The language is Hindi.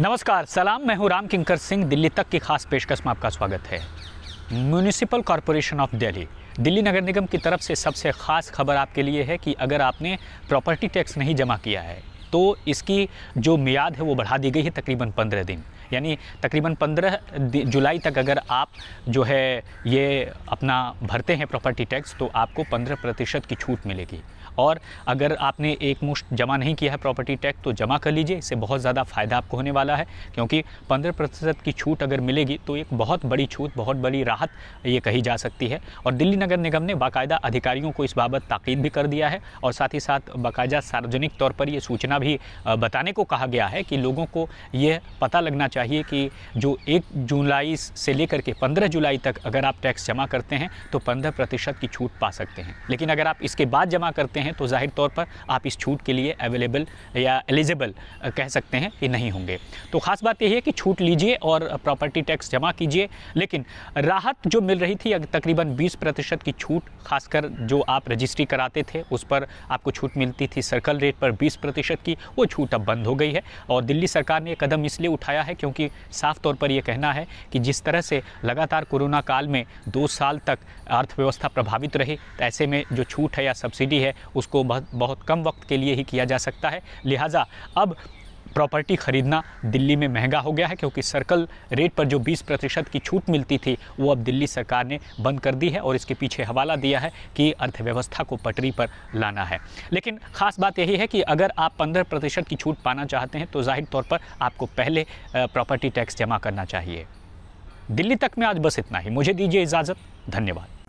नमस्कार सलाम मैं हूं राम किंकर सिंह दिल्ली तक की खास पेशकश में आपका स्वागत है municipal corporation of Delhi Delhi नगर निगम की तरफ से सबसे ख़ास खबर आपके लिए है कि अगर आपने प्रॉपर्टी टैक्स नहीं जमा किया है तो इसकी जो मियाद है वो बढ़ा दी गई है तकरीबन पंद्रह दिन यानी तकरीबन 15 जुलाई तक अगर आप जो है ये अपना भरते हैं प्रॉपर्टी टैक्स तो आपको 15 प्रतिशत की छूट मिलेगी और अगर आपने एक मुश्त जमा नहीं किया है प्रॉपर्टी टैक्स तो जमा कर लीजिए इससे बहुत ज़्यादा फ़ायदा आपको होने वाला है क्योंकि पंद्रह प्रतिशत की छूट अगर मिलेगी तो एक बहुत बड़ी छूट बहुत बड़ी राहत ये कही जा सकती है और दिल्ली नगर निगम ने बाकायदा अधिकारियों को इस बाबत ताकीद भी कर दिया है और साथ ही साथ बाकायदा सार्वजनिक तौर पर यह सूचना भी बताने को कहा गया है कि लोगों को ये पता लगना चाहिए चाहिए कि जो एक जुलाई से लेकर के पंद्रह जुलाई तक अगर आप टैक्स जमा करते हैं तो पंद्रह प्रतिशत की छूट पा सकते हैं लेकिन अगर आप इसके बाद जमा करते हैं तो जाहिर तौर पर आप इस छूट के लिए अवेलेबल या एलिजिबल कह सकते हैं कि नहीं होंगे तो ख़ास बात यह है कि छूट लीजिए और प्रॉपर्टी टैक्स जमा कीजिए लेकिन राहत जो मिल रही थी तकरीबन बीस प्रतिशत की छूट खासकर जो आप रजिस्ट्री कराते थे उस पर आपको छूट मिलती थी सर्कल रेट पर बीस प्रतिशत की वो छूट अब बंद हो गई है और दिल्ली सरकार ने कदम इसलिए उठाया है क्योंकि क्योंकि साफ तौर पर यह कहना है कि जिस तरह से लगातार कोरोना काल में दो साल तक अर्थव्यवस्था प्रभावित रही तो ऐसे में जो छूट है या सब्सिडी है उसको बहुत बहुत कम वक्त के लिए ही किया जा सकता है लिहाजा अब प्रॉपर्टी खरीदना दिल्ली में महंगा हो गया है क्योंकि सर्कल रेट पर जो 20 प्रतिशत की छूट मिलती थी वो अब दिल्ली सरकार ने बंद कर दी है और इसके पीछे हवाला दिया है कि अर्थव्यवस्था को पटरी पर लाना है लेकिन ख़ास बात यही है कि अगर आप पंद्रह प्रतिशत की छूट पाना चाहते हैं तो जाहिर तौर पर आपको पहले प्रॉपर्टी टैक्स जमा करना चाहिए दिल्ली तक में आज बस इतना ही मुझे दीजिए इजाज़त धन्यवाद